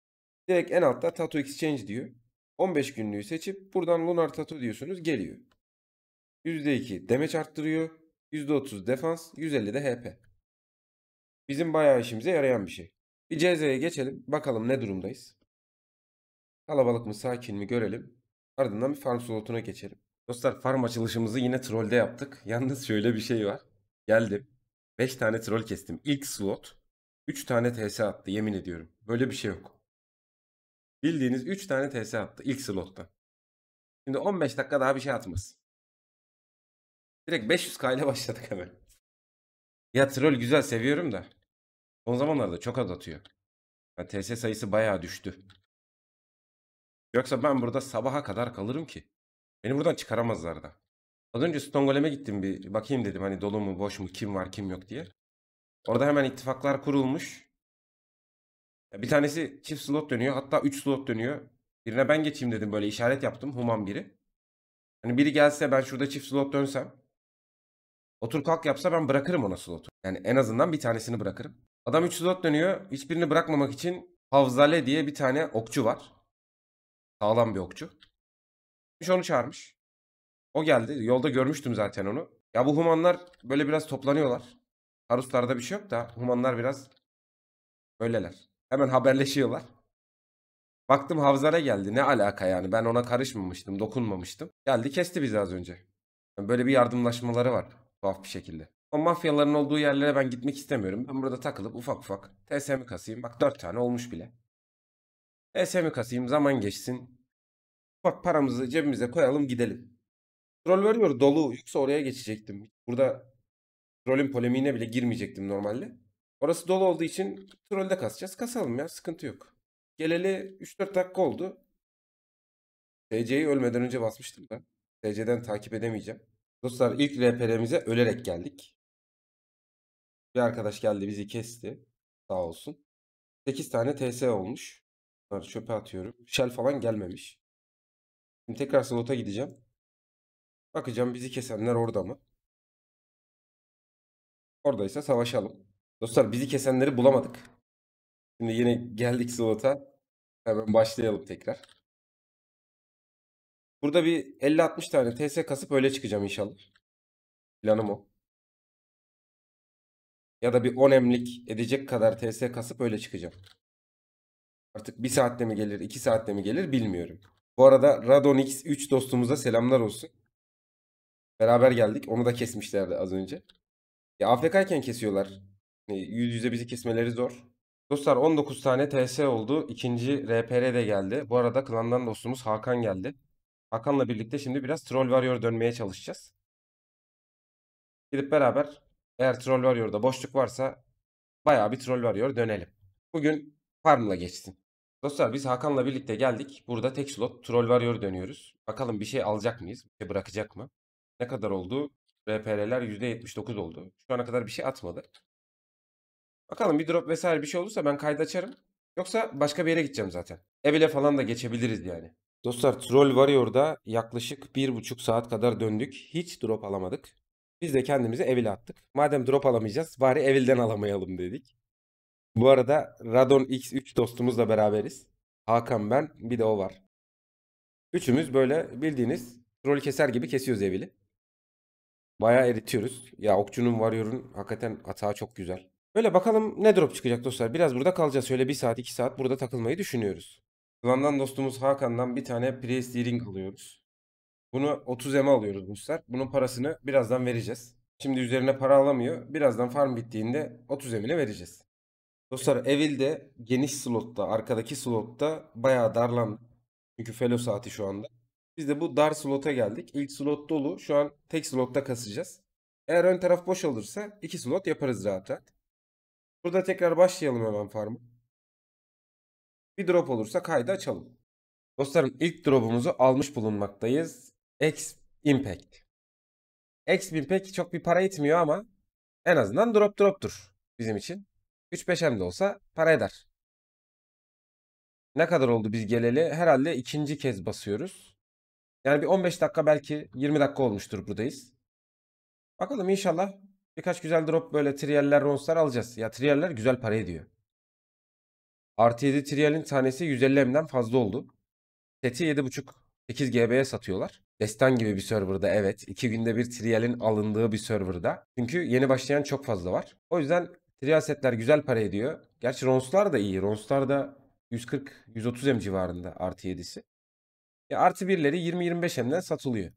Direkt en altta Tattoo Exchange diyor. 15 günlüğü seçip buradan Lunar Tattoo diyorsunuz geliyor. %2 damage arttırıyor. %30 defans, %50 de HP. Bizim bayağı işimize yarayan bir şey. Bir CZ'ye geçelim. Bakalım ne durumdayız. Kalabalık mı sakin mi görelim. Ardından bir farm slotuna geçelim. Dostlar farm açılışımızı yine trollde yaptık. [LAUGHS] Yalnız şöyle bir şey var. Geldim. 5 tane troll kestim. İlk slot 3 tane TS attı yemin ediyorum. Böyle bir şey yok. Bildiğiniz 3 tane TS attı ilk slotta. Şimdi 15 dakika daha bir şey atmaz. Direkt 500k ile [LAUGHS] başladık hemen. Ya troll güzel seviyorum da. Son zamanlarda çok az atıyor. Yani TS sayısı bayağı düştü. Yoksa ben burada sabaha kadar kalırım ki. Beni buradan çıkaramazlar da. Az önce Stongolem'e gittim bir bakayım dedim hani dolu mu boş mu kim var kim yok diye. Orada hemen ittifaklar kurulmuş. Bir tanesi çift slot dönüyor hatta 3 slot dönüyor. Birine ben geçeyim dedim böyle işaret yaptım human biri. Hani biri gelse ben şurada çift slot dönsem. Otur kalk yapsa ben bırakırım ona slotu. Yani en azından bir tanesini bırakırım. Adam 3 slot dönüyor. Hiçbirini bırakmamak için Havzale diye bir tane okçu var. Sağlam bir okçu onu çağırmış. O geldi. Yolda görmüştüm zaten onu. Ya bu humanlar böyle biraz toplanıyorlar. Haruslarda bir şey yok da humanlar biraz öyleler. Hemen haberleşiyorlar. Baktım Havzar'a geldi. Ne alaka yani? Ben ona karışmamıştım, dokunmamıştım. Geldi kesti bizi az önce. Yani böyle bir yardımlaşmaları var tuhaf bir şekilde. O mafyaların olduğu yerlere ben gitmek istemiyorum. Ben burada takılıp ufak ufak TSM kasayım. Bak 4 tane olmuş bile. TSM kasayım zaman geçsin. Bak paramızı cebimize koyalım gidelim. Troll veriyor dolu. Yoksa oraya geçecektim. Burada trollün polemiğine bile girmeyecektim normalde. Orası dolu olduğu için trollde kasacağız. Kasalım ya sıkıntı yok. Geleli 3-4 dakika oldu. TC'yi ölmeden önce basmıştım da. TC'den takip edemeyeceğim. Dostlar ilk RP'lerimize ölerek geldik. Bir arkadaş geldi bizi kesti. Sağ olsun. 8 tane TS olmuş. Bunları çöpe atıyorum. Shell falan gelmemiş. Şimdi tekrar slota gideceğim. Bakacağım bizi kesenler orada mı? Oradaysa savaşalım. Dostlar bizi kesenleri bulamadık. Şimdi yine geldik slota. Hemen başlayalım tekrar. Burada bir 50-60 tane TS kasıp öyle çıkacağım inşallah. Planım o. Ya da bir 10 emlik edecek kadar TS kasıp öyle çıkacağım. Artık bir saatte mi gelir, iki saatte mi gelir bilmiyorum. Bu arada Radonix 3 dostumuza selamlar olsun. Beraber geldik. Onu da kesmişlerdi az önce. Ya AFK'yken kesiyorlar. Hani yüz yüze bizi kesmeleri zor. Dostlar 19 tane TS oldu. İkinci RPR de geldi. Bu arada klandan dostumuz Hakan geldi. Hakan'la birlikte şimdi biraz Troll Warrior dönmeye çalışacağız. Gidip beraber eğer Troll Warrior'da boşluk varsa bayağı bir Troll Warrior dönelim. Bugün farmla geçsin. Dostlar biz Hakan'la birlikte geldik. Burada tek slot Troll Warrior dönüyoruz. Bakalım bir şey alacak mıyız? Bir şey bırakacak mı? Ne kadar oldu? RPR'ler %79 oldu. Şu ana kadar bir şey atmadı. Bakalım bir drop vesaire bir şey olursa ben kaydı açarım. Yoksa başka bir yere gideceğim zaten. Evil'e falan da geçebiliriz yani. Dostlar Troll Warrior'da yaklaşık 1,5 saat kadar döndük. Hiç drop alamadık. Biz de kendimizi Evil'e attık. Madem drop alamayacağız bari Evil'den alamayalım dedik. Bu arada Radon X3 dostumuzla beraberiz. Hakan ben bir de o var. Üçümüz böyle bildiğiniz rol keser gibi kesiyoruz evili. Bayağı eritiyoruz. Ya okçunun varıyorun hakikaten atağı çok güzel. Böyle bakalım ne drop çıkacak dostlar. Biraz burada kalacağız. Şöyle bir saat iki saat burada takılmayı düşünüyoruz. Klandan dostumuz Hakan'dan bir tane Priest Dealing alıyoruz. Bunu 30 M alıyoruz dostlar. Bunun parasını birazdan vereceğiz. Şimdi üzerine para alamıyor. Birazdan farm bittiğinde 30 emine vereceğiz. Dostlar evil de geniş slotta, arkadaki slotta bayağı darlan Çünkü felo saati şu anda. Biz de bu dar slota geldik. İlk slot dolu. Şu an tek slotta kasacağız. Eğer ön taraf boş olursa iki slot yaparız rahat rahat. Burada tekrar başlayalım hemen farmı. Bir drop olursa kaydı açalım. Dostlarım ilk drop'umuzu almış bulunmaktayız. X Impact. X Impact çok bir para etmiyor ama en azından drop drop'tur bizim için. 3-5M de olsa para eder. Ne kadar oldu biz geleli? Herhalde ikinci kez basıyoruz. Yani bir 15 dakika belki 20 dakika olmuştur buradayız. Bakalım inşallah birkaç güzel drop böyle trialler, ronslar alacağız. Ya trialler güzel para ediyor. Artı 7 trialin tanesi 150 M'den fazla oldu. Seti 7.5 8 GB'ye satıyorlar. Destan gibi bir serverda evet. 2 günde bir trialin alındığı bir serverda. Çünkü yeni başlayan çok fazla var. O yüzden Triasetler güzel para ediyor. Gerçi Ronslar da iyi. Ronslar da 140-130 M civarında artı 7'si. E artı 1'leri 20-25 M'den satılıyor.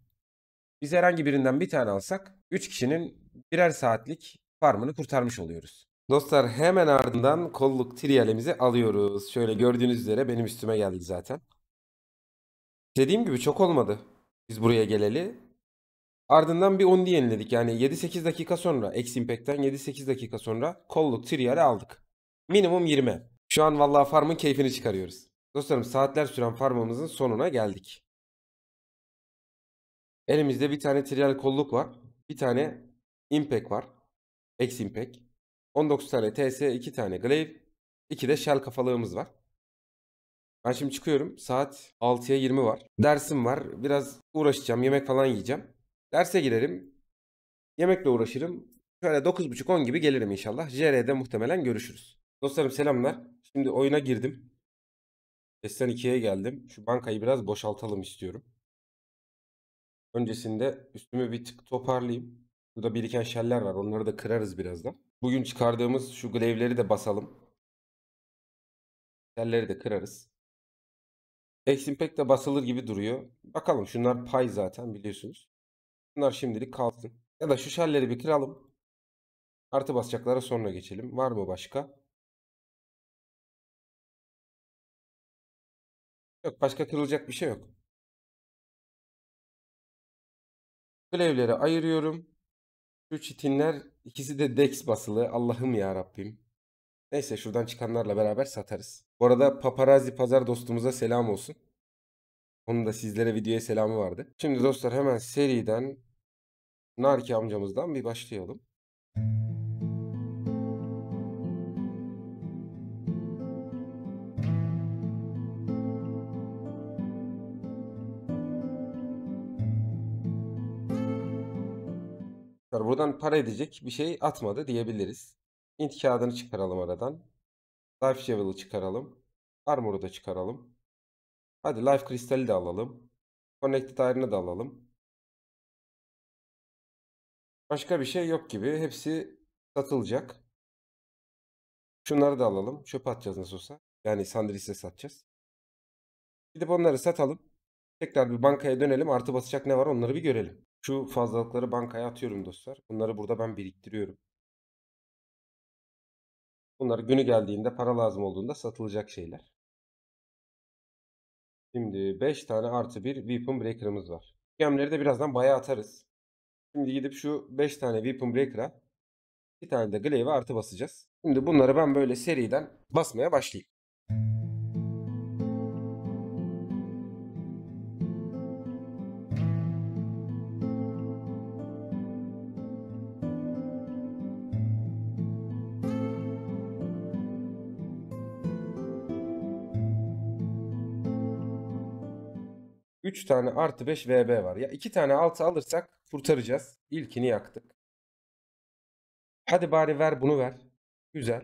Biz herhangi birinden bir tane alsak 3 kişinin birer saatlik farmını kurtarmış oluyoruz. Dostlar hemen ardından kolluk trialemizi alıyoruz. Şöyle gördüğünüz üzere benim üstüme geldi zaten. Dediğim gibi çok olmadı. Biz buraya geleli Ardından bir Undi yeniledik. Yani 7-8 dakika sonra X-Impact'ten 7-8 dakika sonra kolluk Trier'i aldık. Minimum 20. Şu an vallahi farmın keyfini çıkarıyoruz. Dostlarım saatler süren farmımızın sonuna geldik. Elimizde bir tane trial kolluk var. Bir tane impact var. X impact. 19 tane TS, 2 tane glaive, 2 de shell kafalığımız var. Ben şimdi çıkıyorum. Saat 6'ya 20 var. Dersim var. Biraz uğraşacağım. Yemek falan yiyeceğim. Derse girerim. Yemekle uğraşırım. Şöyle 9.30-10 gibi gelirim inşallah. JR'de muhtemelen görüşürüz. Dostlarım selamlar. Şimdi oyuna girdim. Sesten 2'ye geldim. Şu bankayı biraz boşaltalım istiyorum. Öncesinde üstümü bir tık toparlayayım. Burada biriken şeller var. Onları da kırarız birazdan. Bugün çıkardığımız şu glaive'leri de basalım. Şelleri de kırarız. Eximpact de basılır gibi duruyor. Bakalım şunlar pay zaten biliyorsunuz. Bunlar şimdilik kalsın. Ya da şu şelleri bir kıralım. Artı basacaklara sonra geçelim. Var mı başka? Yok başka kırılacak bir şey yok. Glevleri ayırıyorum. Şu çitinler ikisi de dex basılı. Allah'ım ya Rabbim. Neyse şuradan çıkanlarla beraber satarız. Bu arada paparazzi pazar dostumuza selam olsun. Onun da sizlere videoya selamı vardı. Şimdi dostlar hemen seriden Narki amcamızdan bir başlayalım. Buradan para edecek bir şey atmadı diyebiliriz. Int kağıdını çıkaralım aradan. Life Shovel'ı çıkaralım. Armor'u da çıkaralım. Hadi Life Kristal'i de alalım. Connected Iron'ı da alalım. Başka bir şey yok gibi. Hepsi satılacak. Şunları da alalım. Çöpe atacağız nasıl olsa. Yani Sandris'e satacağız. Gidip onları satalım. Tekrar bir bankaya dönelim. Artı basacak ne var onları bir görelim. Şu fazlalıkları bankaya atıyorum dostlar. Bunları burada ben biriktiriyorum. Bunlar günü geldiğinde para lazım olduğunda satılacak şeyler. Şimdi 5 tane artı bir Weapon Breaker'ımız var. Gemleri de birazdan bayağı atarız. Şimdi gidip şu 5 tane Weapon Breaker'a bir tane de Glaive'e artı basacağız. Şimdi bunları ben böyle seriden basmaya başlayayım. 3 tane artı 5 VB var. Ya 2 tane 6 alırsak kurtaracağız. İlkini yaktık. Hadi bari ver bunu ver. Güzel.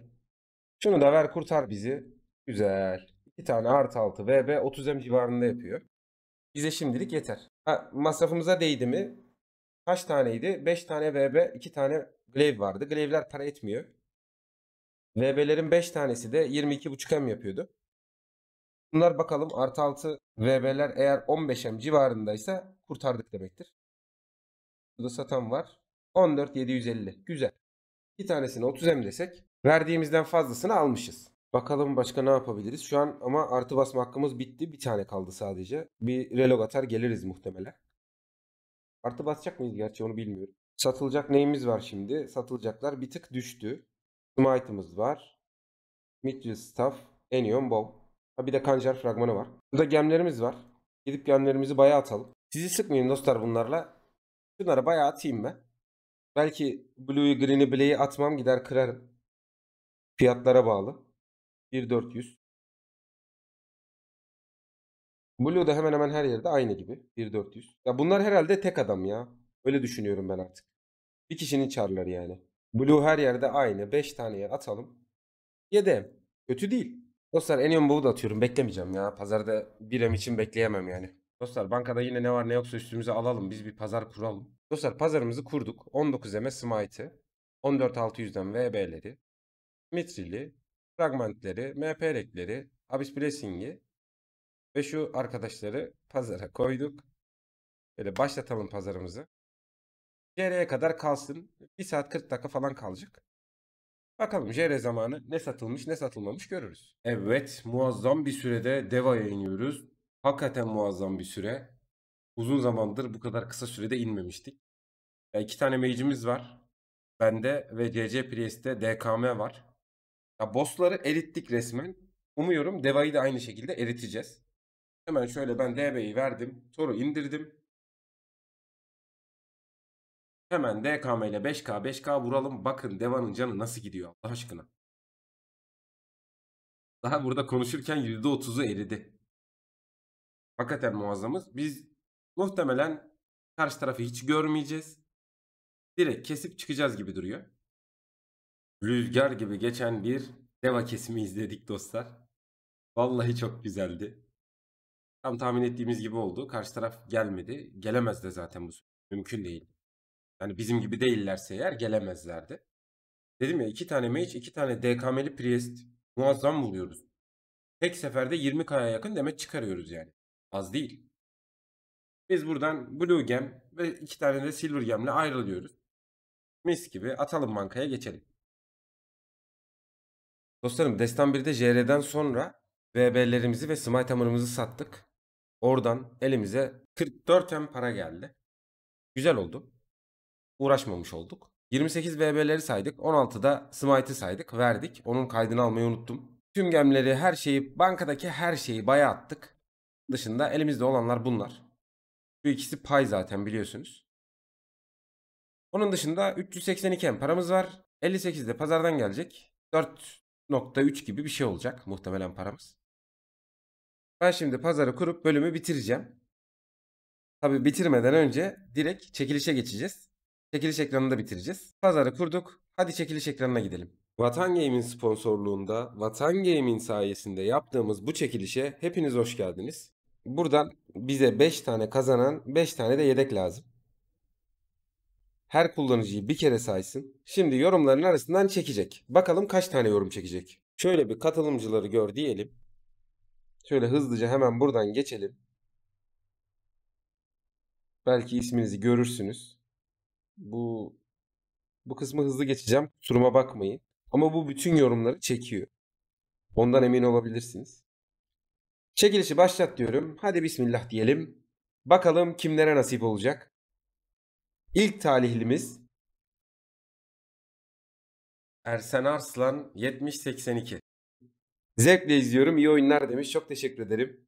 Şunu da ver kurtar bizi. Güzel. 2 tane artı 6 VB 30 M civarında yapıyor. Bize şimdilik yeter. Ha, masrafımıza değdi mi? Kaç taneydi? 5 tane VB, 2 tane Glaive vardı. Glaive'ler para etmiyor. VB'lerin 5 tanesi de 22.5M yapıyordu. Bunlar bakalım artı 6 VB'ler eğer 15M civarındaysa kurtardık demektir. Burada satan var. 14.750. Güzel. Bir tanesini 30M desek verdiğimizden fazlasını almışız. Bakalım başka ne yapabiliriz? Şu an ama artı basma hakkımız bitti. Bir tane kaldı sadece. Bir relog atar geliriz muhtemelen. Artı basacak mıyız gerçi onu bilmiyorum. Satılacak neyimiz var şimdi? Satılacaklar bir tık düştü. Smite'ımız var. Midge Staff, Enion Bow. Ha bir de Kanjar fragmanı var. Burada gemlerimiz var. Gidip gemlerimizi bayağı atalım. Sizi sıkmayayım dostlar bunlarla. Şunlara bayağı atayım ben. Belki Blue'yu, Green'i, Black'i atmam gider kırarım. Fiyatlara bağlı. 1.400. Blue da hemen hemen her yerde aynı gibi. 1.400. Ya bunlar herhalde tek adam ya. Öyle düşünüyorum ben artık. Bir kişinin çarları yani. Blue her yerde aynı. 5 taneye atalım. 7M. Kötü değil. Dostlar en yoğun bu da atıyorum. Beklemeyeceğim ya. Pazarda bir birem için bekleyemem yani. Dostlar bankada yine ne var ne yoksa üstümüze alalım. Biz bir pazar kuralım. Dostlar pazarımızı kurduk. 19M Smite'ı. 14600'den VB'leri. Mitril'i. Fragmentleri. MP'likleri. Abyss Blessing'i. Ve şu arkadaşları pazara koyduk. Böyle başlatalım pazarımızı. Geriye kadar kalsın. 1 saat 40 dakika falan kalacak. Bakalım JR zamanı ne satılmış ne satılmamış görürüz. Evet muazzam bir sürede DEVA yayınlıyoruz. Hakikaten muazzam bir süre. Uzun zamandır bu kadar kısa sürede inmemiştik. E, iki tane mage'imiz var. Bende ve CC Priest'te DKM var. Ya bossları erittik resmen. Umuyorum DEVA'yı da aynı şekilde eriteceğiz. Hemen şöyle ben DB'yi verdim. Toru indirdim. Hemen DKM ile 5K 5K vuralım. Bakın Deva'nın canı nasıl gidiyor Allah aşkına. Daha burada konuşurken %30'u eridi. Hakikaten muazzamız. Biz muhtemelen karşı tarafı hiç görmeyeceğiz. Direkt kesip çıkacağız gibi duruyor. Rüzgar gibi geçen bir Deva kesimi izledik dostlar. Vallahi çok güzeldi. Tam tahmin ettiğimiz gibi oldu. Karşı taraf gelmedi. Gelemez de zaten bu süre. Mümkün değil. Yani bizim gibi değillerse eğer gelemezlerdi. Dedim ya iki tane mage iki tane DKM'li priest muazzam buluyoruz. Tek seferde 20 kaya yakın demet çıkarıyoruz yani. Az değil. Biz buradan Blue Gem ve iki tane de Silver Gem'le ayrılıyoruz. Mis gibi atalım bankaya geçelim. Dostlarım Destan 1'de JR'den sonra VB'lerimizi ve Smite Hammer'ımızı sattık. Oradan elimize 44 hem para geldi. Güzel oldu uğraşmamış olduk. 28 VB'leri saydık. 16'da Smite'ı saydık. Verdik. Onun kaydını almayı unuttum. Tüm gemleri, her şeyi, bankadaki her şeyi baya attık. Dışında elimizde olanlar bunlar. Bu ikisi pay zaten biliyorsunuz. Onun dışında 382 en paramız var. 58 de pazardan gelecek. 4.3 gibi bir şey olacak muhtemelen paramız. Ben şimdi pazarı kurup bölümü bitireceğim. Tabi bitirmeden önce direkt çekilişe geçeceğiz. Çekiliş ekranında bitireceğiz. Pazarı kurduk. Hadi çekiliş ekranına gidelim. Vatan Game'in sponsorluğunda, Vatan Gaming sayesinde yaptığımız bu çekilişe hepiniz hoş geldiniz. Buradan bize 5 tane kazanan, 5 tane de yedek lazım. Her kullanıcıyı bir kere saysın. Şimdi yorumların arasından çekecek. Bakalım kaç tane yorum çekecek. Şöyle bir katılımcıları gör diyelim. Şöyle hızlıca hemen buradan geçelim. Belki isminizi görürsünüz. Bu bu kısmı hızlı geçeceğim. Kusuruma bakmayın. Ama bu bütün yorumları çekiyor. Ondan emin olabilirsiniz. Çekilişi başlat diyorum. Hadi bismillah diyelim. Bakalım kimlere nasip olacak. İlk talihlimiz Ersen Arslan 7082. Zevkle izliyorum. İyi oyunlar demiş. Çok teşekkür ederim.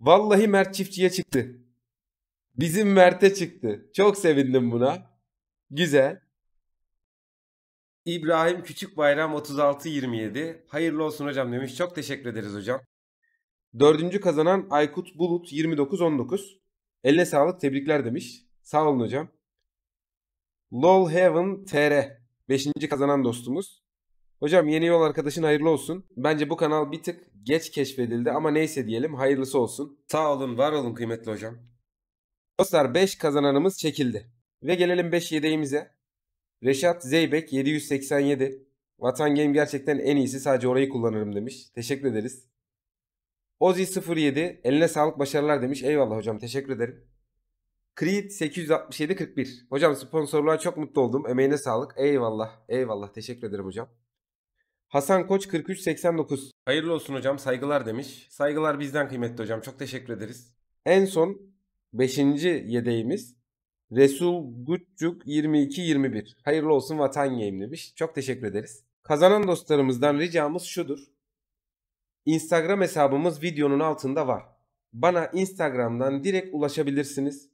Vallahi Mert çiftçiye çıktı. Bizim Mert'e çıktı. Çok sevindim buna. Güzel. İbrahim Küçük Bayram 3627. Hayırlı olsun hocam demiş. Çok teşekkür ederiz hocam. Dördüncü kazanan Aykut Bulut 2919. Eline sağlık tebrikler demiş. Sağ olun hocam. Lol Heaven TR. Beşinci kazanan dostumuz. Hocam yeni yol arkadaşın hayırlı olsun. Bence bu kanal bir tık geç keşfedildi ama neyse diyelim hayırlısı olsun. Sağ olun var olun kıymetli hocam. Dostlar 5 kazananımız çekildi. Ve gelelim 5 yedeğimize. Reşat Zeybek 787. Vatan Game gerçekten en iyisi sadece orayı kullanırım demiş. Teşekkür ederiz. Ozi 07 eline sağlık başarılar demiş. Eyvallah hocam teşekkür ederim. Creed 867 41. Hocam sponsorluğa çok mutlu oldum. Emeğine sağlık. Eyvallah. Eyvallah. Teşekkür ederim hocam. Hasan Koç 4389. Hayırlı olsun hocam. Saygılar demiş. Saygılar bizden kıymetli hocam. Çok teşekkür ederiz. En son 5. yedeğimiz Resul Gutçuk 22-21. Hayırlı olsun Vatan Game demiş. Çok teşekkür ederiz. Kazanan dostlarımızdan ricamız şudur. Instagram hesabımız videonun altında var. Bana Instagram'dan direkt ulaşabilirsiniz.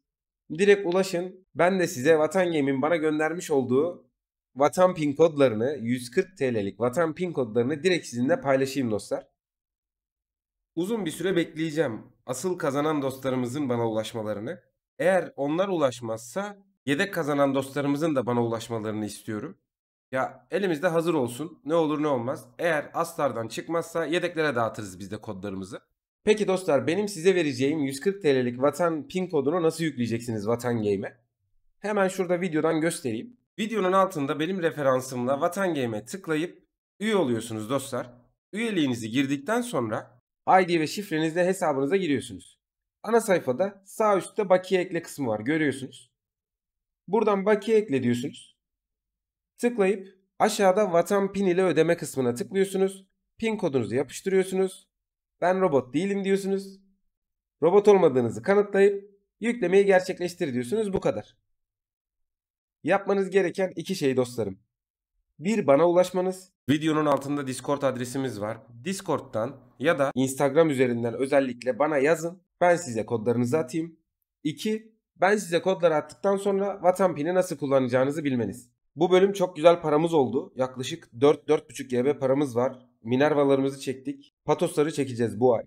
Direkt ulaşın. Ben de size Vatan Game'in bana göndermiş olduğu Vatan pin kodlarını 140 TL'lik Vatan pin kodlarını direkt sizinle paylaşayım dostlar. Uzun bir süre bekleyeceğim asıl kazanan dostlarımızın bana ulaşmalarını. Eğer onlar ulaşmazsa yedek kazanan dostlarımızın da bana ulaşmalarını istiyorum. Ya elimizde hazır olsun. Ne olur ne olmaz. Eğer aslardan çıkmazsa yedeklere dağıtırız biz de kodlarımızı. Peki dostlar benim size vereceğim 140 TL'lik Vatan pin kodunu nasıl yükleyeceksiniz Vatan Game'e? Hemen şurada videodan göstereyim. Videonun altında benim referansımla Vatan Game'e tıklayıp üye oluyorsunuz dostlar. Üyeliğinizi girdikten sonra ID ve şifrenizle hesabınıza giriyorsunuz. Ana sayfada sağ üstte bakiye ekle kısmı var görüyorsunuz. Buradan bakiye ekle diyorsunuz. Tıklayıp aşağıda vatan pin ile ödeme kısmına tıklıyorsunuz. Pin kodunuzu yapıştırıyorsunuz. Ben robot değilim diyorsunuz. Robot olmadığınızı kanıtlayıp yüklemeyi gerçekleştir diyorsunuz bu kadar. Yapmanız gereken iki şey dostlarım. Bir bana ulaşmanız. Videonun altında Discord adresimiz var. Discord'dan ya da Instagram üzerinden özellikle bana yazın. Ben size kodlarınızı atayım. 2. Ben size kodları attıktan sonra Vatampin'i nasıl kullanacağınızı bilmeniz. Bu bölüm çok güzel paramız oldu. Yaklaşık 4-4,5 GB paramız var. Minervalarımızı çektik. Patosları çekeceğiz bu ay.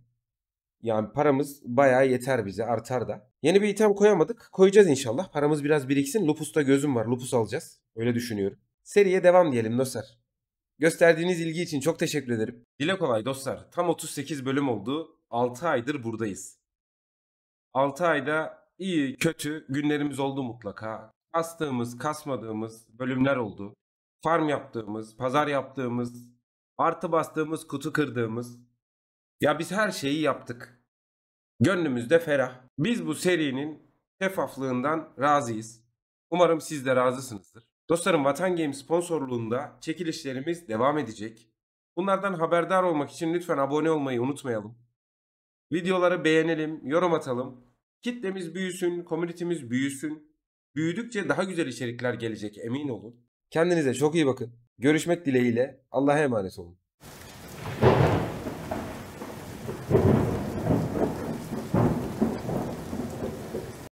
Yani paramız bayağı yeter bize artar da. Yeni bir item koyamadık. Koyacağız inşallah. Paramız biraz biriksin. Lupus'ta gözüm var. Lupus alacağız. Öyle düşünüyorum. Seriye devam diyelim dostlar. Gösterdiğiniz ilgi için çok teşekkür ederim. Dile kolay dostlar. Tam 38 bölüm oldu. 6 aydır buradayız. 6 ayda iyi kötü günlerimiz oldu mutlaka. Kastığımız, kasmadığımız bölümler oldu. Farm yaptığımız, pazar yaptığımız, artı bastığımız, kutu kırdığımız. Ya biz her şeyi yaptık. Gönlümüzde ferah. Biz bu serinin şeffaflığından razıyız. Umarım siz de razısınızdır. Dostlarım Vatan Game sponsorluğunda çekilişlerimiz devam edecek. Bunlardan haberdar olmak için lütfen abone olmayı unutmayalım. Videoları beğenelim, yorum atalım. Kitlemiz büyüsün, komünitimiz büyüsün. Büyüdükçe daha güzel içerikler gelecek emin olun. Kendinize çok iyi bakın. Görüşmek dileğiyle Allah'a emanet olun.